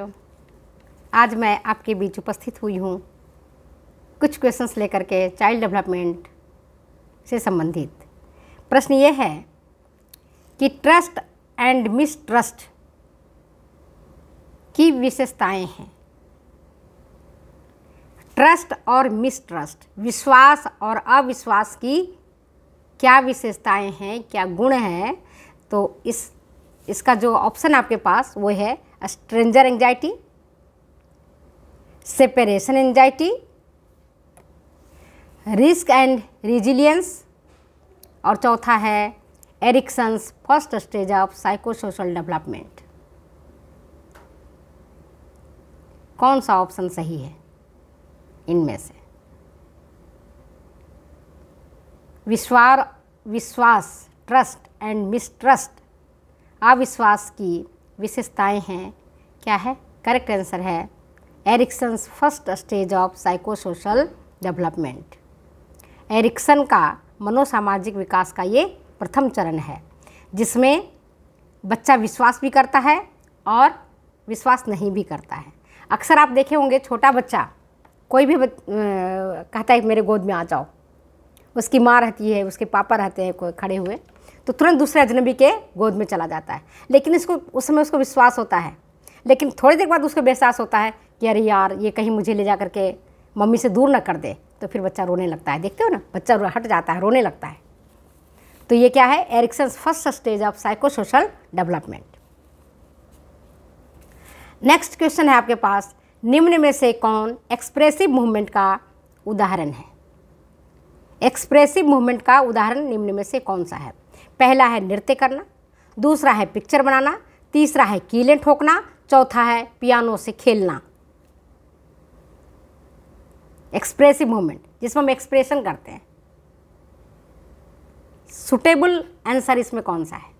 बच्चों आज मैं आपके बीच उपस्थित हुई हूँ कुछ क्वेश्चंस लेकर के चाइल्ड डेवलपमेंट से संबंधित प्रश्न ये है कि ट्रस्ट एंड मिसट्रस्ट की विशेषताएं हैं ट्रस्ट और मिसट्रस्ट विश्वास और अविश्वास की क्या विशेषताएं हैं क्या गुण हैं तो इस इसका जो ऑप्शन आपके पास वो है stranger anxiety separation anxiety risk and resilience और चौथा है Erikson's first stage of psychosocial development कौन सा ऑप्शन सही है इनमें से विश्वार विश्वास ट्रस्ट एंड मिसट्रस्ट अविश्वास की विशेषताएं हैं क्या है करेक्ट आंसर है Erikson's first stage of psychosocial development Erikson का मनोसामाजिक विकास का ये प्रथम चरण है जिसमें बच्चा विश्वास भी करता है और विश्वास नहीं भी करता है अक्सर आप देखे होंगे छोटा बच्चा कोई भी बच, आ, कहता है मेरे गोद में आ जाओ उसकी माँ रहती है उसके पापा रहते हैं कोई खड़े हुए तो तुरंत दूसरे अजनबी के गोद में चला जाता है लेकिन इसको उस समय उसको विश्वास होता है लेकिन थोड़ी देर बाद उसको एहसास होता है कि अरे यार ये कहीं मुझे ले जा करके मम्मी से दूर ना कर दे तो फिर बच्चा रोने लगता है देखते हो ना बच्चा हट जाता है रोने लगता है तो ये क्या है Erikson first stage of psychosocial development next question है आपके पास निम्न में से कौन एक्सप्रेसिव मूवमेंट का उदाहरण है एक्सप्रेसिव मूवमेंट का उदाहरण निम्न में से कौन सा है पहला है नृत्य करना दूसरा है पिक्चर बनाना तीसरा है कीलें ठोकना चौथा है पियानो से खेलना एक्सप्रेसिव मूवमेंट जिसमें हम एक्सप्रेशन करते हैं सुटेबल आंसर इसमें कौन सा है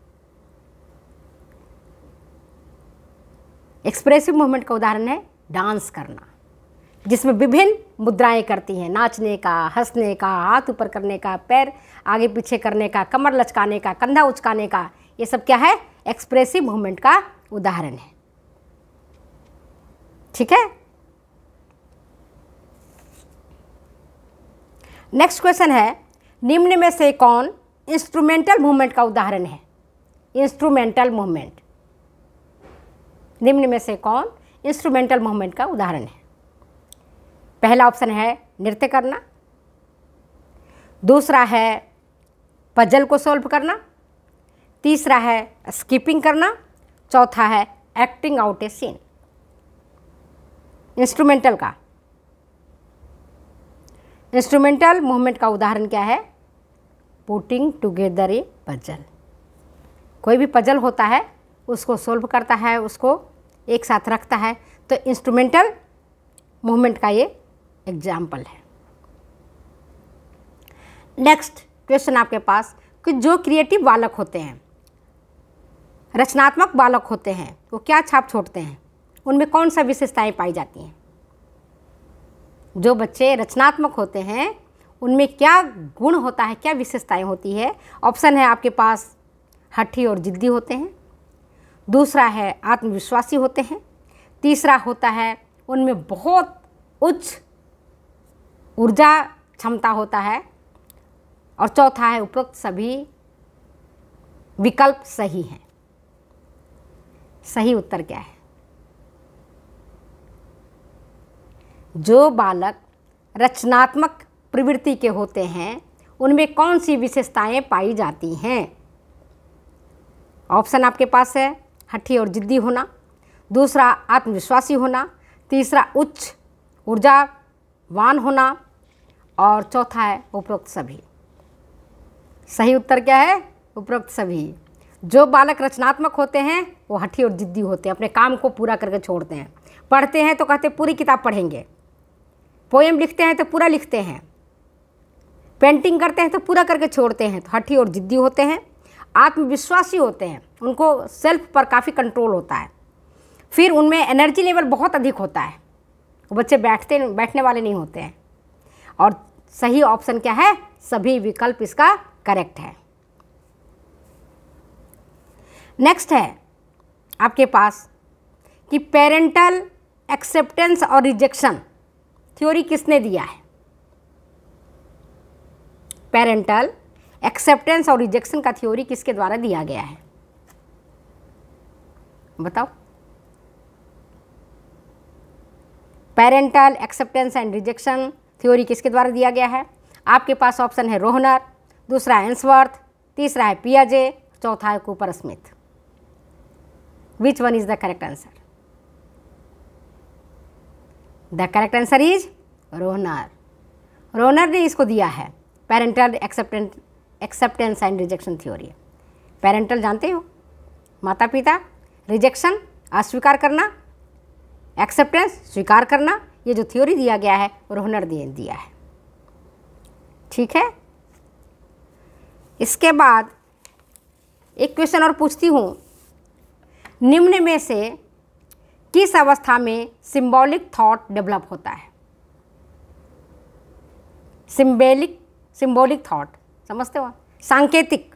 एक्सप्रेसिव मूवमेंट का उदाहरण है डांस करना जिसमें विभिन्न मुद्राएं करती हैं नाचने का हंसने का हाथ ऊपर करने का पैर आगे पीछे करने का कमर लचकाने का कंधा उचकाने का ये सब क्या है एक्सप्रेसिव मूवमेंट का उदाहरण है ठीक है नेक्स्ट क्वेश्चन है निम्न में से कौन इंस्ट्रूमेंटल मूवमेंट का उदाहरण है इंस्ट्रूमेंटल मूवमेंट निम्न में से कौन इंस्ट्रूमेंटल मूवमेंट का उदाहरण है पहला ऑप्शन है नृत्य करना दूसरा है पजल को सॉल्व करना तीसरा है स्कीपिंग करना चौथा है acting out a scene instrumental का इंस्ट्रूमेंटल मूवमेंट का उदाहरण क्या है पुटिंग टुगेदर ए पजल कोई भी पजल होता है उसको सोल्व करता है उसको एक साथ रखता है तो इंस्ट्रूमेंटल मूवमेंट का ये एग्जाम्पल है नेक्स्ट क्वेश्चन आपके पास कि जो क्रिएटिव बालक होते हैं रचनात्मक बालक होते हैं वो क्या छाप छोड़ते हैं उनमें कौन सा विशेषताएं पाई जाती हैं जो बच्चे रचनात्मक होते हैं उनमें क्या गुण होता है क्या विशेषताएं होती है ऑप्शन है आपके पास हठी और जिद्दी होते हैं दूसरा है आत्मविश्वासी होते हैं तीसरा होता है उनमें बहुत उच्च ऊर्जा क्षमता होता है और चौथा है उपरोक्त सभी विकल्प सही हैं सही उत्तर क्या है जो बालक रचनात्मक प्रवृत्ति के होते हैं उनमें कौन सी विशेषताएं पाई जाती हैं ऑप्शन आपके पास है हठी और जिद्दी होना दूसरा आत्मविश्वासी होना तीसरा उच्च ऊर्जावान होना और चौथा है उपरोक्त सभी सही उत्तर क्या है उपरोक्त सभी जो बालक रचनात्मक होते हैं वो हठी और जिद्दी होते हैं अपने काम को पूरा करके छोड़ते हैं पढ़ते हैं तो कहते पूरी किताब पढ़ेंगे पोएम लिखते हैं तो पूरा लिखते हैं पेंटिंग करते हैं तो पूरा करके छोड़ते हैं तो हठी और जिद्दी होते हैं आत्मविश्वासी होते हैं उनको सेल्फ पर काफ़ी कंट्रोल होता है फिर उनमें एनर्जी लेवल बहुत अधिक होता है वो बच्चे बैठते बैठने वाले नहीं होते हैं और सही ऑप्शन क्या है सभी विकल्प इसका करेक्ट है नेक्स्ट है आपके पास कि पेरेंटल एक्सेप्टेंस और रिजेक्शन थ्योरी किसने दिया है पेरेंटल एक्सेप्टेंस और रिजेक्शन का थ्योरी किसके द्वारा दिया गया है बताओ parental acceptance and rejection theory किसके द्वारा दिया गया है आपके पास ऑप्शन है रोहनर दूसरा है एंसवर्थ तीसरा है पियाजे चौथा है Cooper Smith which one is the correct answer the correct answer is Rohner Rohner ने इसको दिया है parental acceptant acceptance and rejection theory parental जानते हो माता पिता रिजेक्शन अस्वीकार करना एक्सेप्टेंस स्वीकार करना ये जो थ्योरी दिया गया है रोहनर ने दिया है ठीक है इसके बाद एक क्वेश्चन और पूछती हूँ निम्न में से किस अवस्था में सिंबॉलिक थॉट डेवलप होता है सिंबेलिक सिंबॉलिक थॉट समझते हो सांकेतिक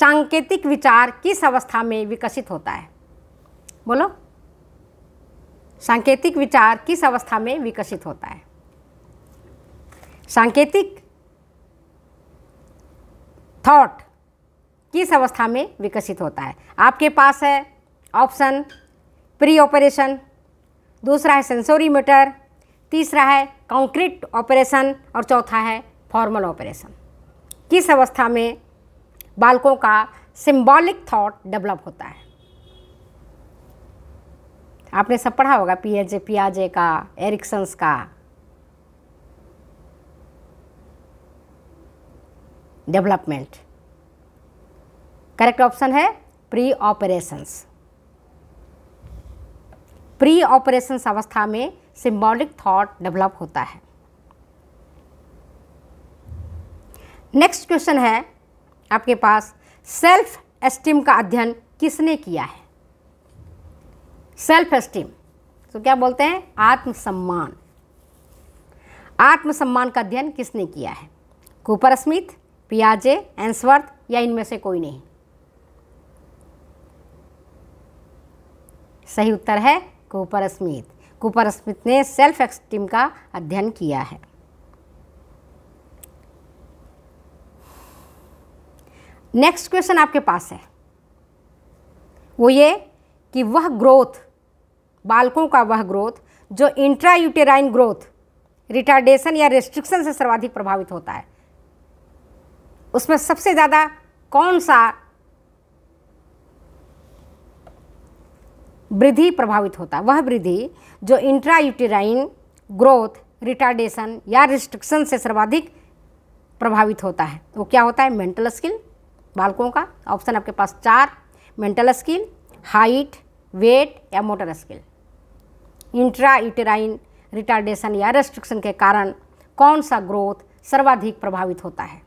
सांकेतिक विचार किस अवस्था में विकसित होता है बोलो सांकेतिक विचार किस अवस्था में विकसित होता है सांकेतिक थॉट किस अवस्था में विकसित होता है आपके पास है ऑप्शन प्री ऑपरेशन दूसरा है सेंसोरी मीटर तीसरा है कॉन्क्रीट ऑपरेशन और चौथा है फॉर्मल ऑपरेशन किस अवस्था में बालकों का सिंबॉलिक थॉट डेवलप होता है आपने सब पढ़ा होगा पियाजे पियाजे का एरिक्सन्स का डेवलपमेंट करेक्ट ऑप्शन है प्री ऑपरेशंस प्री ऑपरेशंस अवस्था में सिंबॉलिक थॉट डेवलप होता है नेक्स्ट क्वेश्चन है आपके पास सेल्फ एस्टीम का अध्ययन किसने किया है सेल्फ एस्टीम तो क्या बोलते हैं आत्मसम्मान आत्मसम्मान का अध्ययन किसने किया है कूपर स्मिथ पियाजे एंसवर्थ या इनमें से कोई नहीं सही उत्तर है कूपर स्मिथ कूपर स्मिथ ने सेल्फ एस्टीम का अध्ययन किया है नेक्स्ट क्वेश्चन आपके पास है वो ये कि वह ग्रोथ बालकों का वह ग्रोथ जो इंट्रा यूटेराइन ग्रोथ रिटार्डेशन या रेस्ट्रिक्शन से सर्वाधिक प्रभावित होता है उसमें सबसे ज़्यादा कौन सा वृद्धि प्रभावित होता है वह वृद्धि जो इंट्रा यूटेराइन ग्रोथ रिटार्डेशन या रिस्ट्रिक्शन से सर्वाधिक प्रभावित होता है वो क्या होता है मेंटल स्किल बालकों का ऑप्शन आपके पास चार मेंटल स्किल हाइट वेट या मोटर स्किल यूटेराइन रिटार्डेशन या रेस्ट्रिक्शन के कारण कौन सा ग्रोथ सर्वाधिक प्रभावित होता है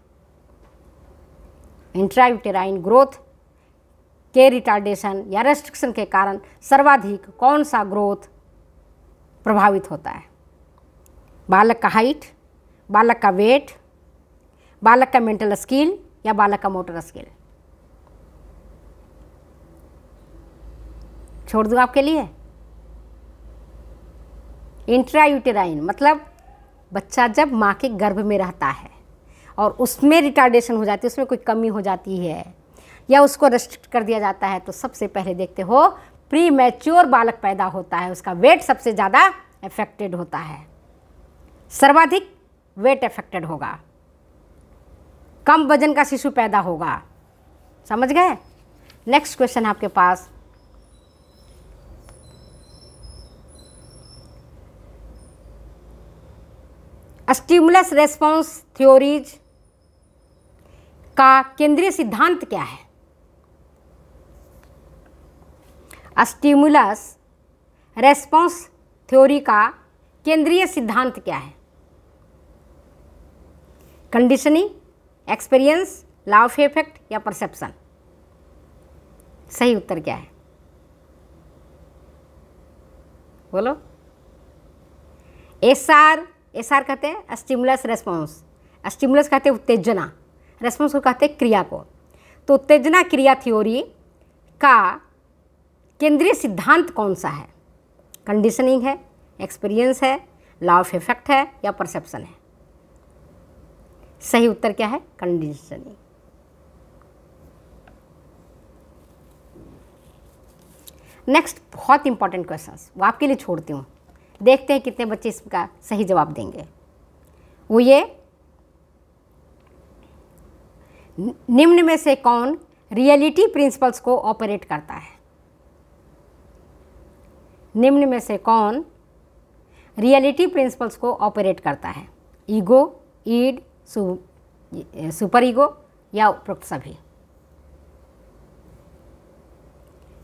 इंट्रा यूटेराइन ग्रोथ के रिटार्डेशन या रेस्ट्रिक्शन के कारण सर्वाधिक कौन सा ग्रोथ प्रभावित होता है बालक का हाइट बालक का वेट बालक का मेंटल स्किल या बालक का मोटर स्किल छोड़ दूँ आपके लिए इंट्रायूटेराइन मतलब बच्चा जब माँ के गर्भ में रहता है और उसमें रिटार्डेशन हो जाती है उसमें कोई कमी हो जाती है या उसको रेस्ट्रिक्ट कर दिया जाता है तो सबसे पहले देखते हो प्री मैच्योर बालक पैदा होता है उसका वेट सबसे ज़्यादा अफेक्टेड होता है सर्वाधिक वेट अफेक्टेड होगा कम वजन का शिशु पैदा होगा समझ गए नेक्स्ट क्वेश्चन आपके पास स्टिमुलस रेस्पॉन्स थ्योरीज का केंद्रीय सिद्धांत क्या है स्टिमुलस रेस्पॉन्स थ्योरी का केंद्रीय सिद्धांत क्या है conditioning experience law of effect या परसेप्शन सही उत्तर क्या है बोलो एस आर एस आर कहते हैं स्टिमुलस रेस्पॉन्स स्टिमुलस कहते हैं उत्तेजना रेस्पॉन्स को कहते हैं क्रिया को तो उत्तेजना क्रिया थ्योरी का केंद्रीय सिद्धांत कौन सा है कंडीशनिंग है एक्सपीरियंस है लॉ ऑफ इफेक्ट है या परसेप्शन है सही उत्तर क्या है कंडीशनिंग नेक्स्ट बहुत इंपॉर्टेंट क्वेश्चंस वो आपके लिए छोड़ती हूँ देखते हैं कितने बच्चे इसका सही जवाब देंगे वो ये निम्न में से कौन रियलिटी प्रिंसिपल्स को ऑपरेट करता है निम्न में से कौन रियलिटी प्रिंसिपल्स को ऑपरेट करता है ईगो ईड सुपर ईगो या उपरोक्त सभी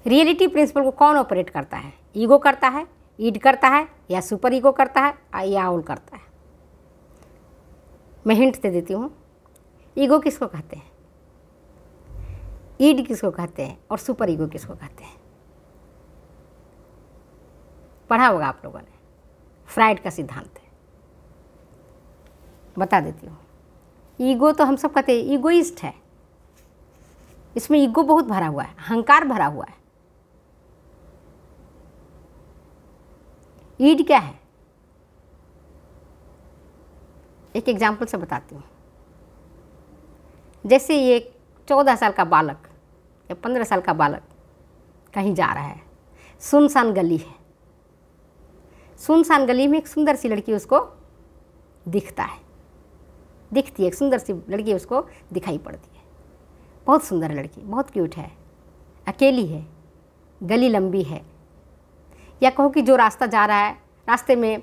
रियलिटी प्रिंसिपल को कौन ऑपरेट करता है ईगो करता है ईड करता है या सुपर ईगो करता है या आउल करता है मैं हिंट दे देती हूँ ईगो किसको कहते हैं ईड किसको कहते हैं और सुपर ईगो किसको कहते हैं पढ़ा होगा आप लोगों ने फ्राइड का सिद्धांत है बता देती हूँ ईगो तो हम सब कहते हैं ईगोइस्ट है इसमें ईगो बहुत भरा हुआ है अहंकार भरा हुआ है ईड क्या है एक एग्जाम्पल से बताती हूँ जैसे ये चौदह साल का बालक या पंद्रह साल का बालक कहीं जा रहा है सुनसान गली है सुनसान गली में एक सुंदर सी लड़की उसको दिखता है दिखती है एक सुंदर सी लड़की उसको दिखाई पड़ती है बहुत सुंदर लड़की बहुत क्यूट है अकेली है गली लंबी है या कहो कि जो रास्ता जा रहा है रास्ते में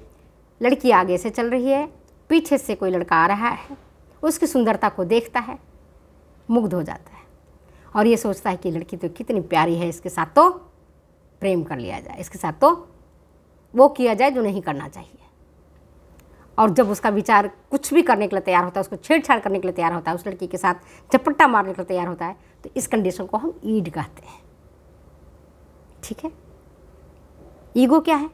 लड़की आगे से चल रही है पीछे से कोई लड़का आ रहा है उसकी सुंदरता को देखता है मुग्ध हो जाता है और ये सोचता है कि लड़की तो कितनी प्यारी है इसके साथ तो प्रेम कर लिया जाए इसके साथ तो वो किया जाए जो नहीं करना चाहिए और जब उसका विचार कुछ भी करने के लिए तैयार होता है उसको छेड़छाड़ करने के लिए तैयार होता है उस लड़की के साथ चपट्टा मारने के लिए तैयार होता है तो इस कंडीशन को हम ईड कहते हैं ठीक है ईगो क्या है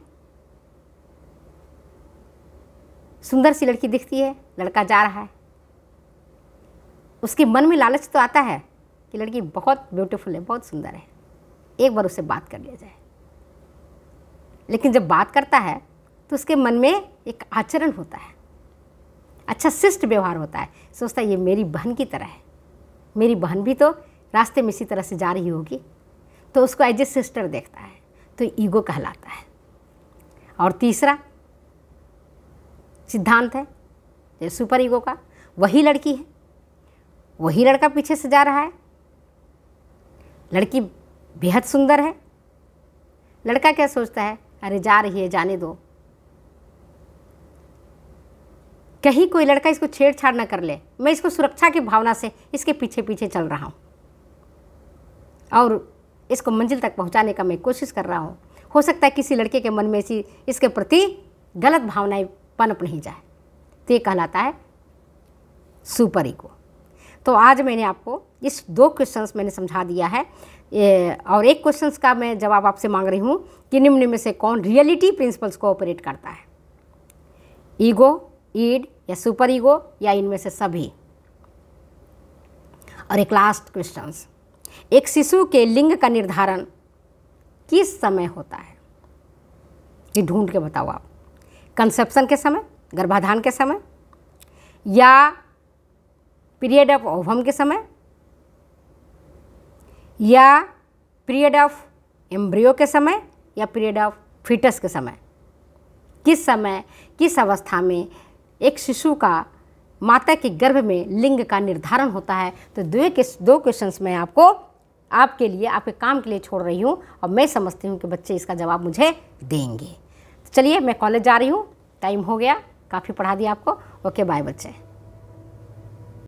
सुंदर सी लड़की दिखती है लड़का जा रहा है उसके मन में लालच तो आता है कि लड़की बहुत ब्यूटीफुल है बहुत सुंदर है एक बार उससे बात कर लिया जाए लेकिन जब बात करता है तो उसके मन में एक आचरण होता है अच्छा शिष्ट व्यवहार होता है सोचता है ये मेरी बहन की तरह है मेरी बहन भी तो रास्ते में इसी तरह से जा रही होगी तो उसको एज ए सिस्टर देखता है तो ईगो कहलाता है और तीसरा सिद्धांत है सुपर ईगो का वही लड़की है वही लड़का पीछे से जा रहा है लड़की बेहद सुंदर है लड़का क्या सोचता है अरे जा रही है जाने दो कहीं कोई लड़का इसको छेड़छाड़ ना कर ले मैं इसको सुरक्षा की भावना से इसके पीछे पीछे चल रहा हूँ और इसको मंजिल तक पहुंचाने का मैं कोशिश कर रहा हूं हो सकता है किसी लड़के के मन में इसी इसके प्रति गलत भावनाएं पनप नहीं जाए तो ये कहलाता है सुपर ईगो तो आज मैंने आपको इस दो क्वेश्चंस मैंने समझा दिया है ए, और एक क्वेश्चंस का मैं जवाब आपसे मांग रही हूँ कि निम्न में से कौन रियलिटी प्रिंसिपल्स को ऑपरेट करता है ईगो ईड या सुपर ईगो या इनमें से सभी और एक लास्ट क्वेश्चंस एक शिशु के लिंग का निर्धारण किस समय होता है ये ढूंढ के बताओ आप कंसेप्शन के समय गर्भाधान के समय या पीरियड ऑफ ओवम के समय या पीरियड ऑफ एम्ब्रियो के समय या पीरियड ऑफ फिटस के समय किस समय किस अवस्था में एक शिशु का माता के गर्भ में लिंग का निर्धारण होता है तो दो दो क्वेश्चंस मैं आपको आपके लिए आपके काम के लिए छोड़ रही हूँ और मैं समझती हूँ कि बच्चे इसका जवाब मुझे देंगे तो चलिए मैं कॉलेज जा रही हूँ टाइम हो गया काफ़ी पढ़ा दिया आपको ओके बाय बच्चे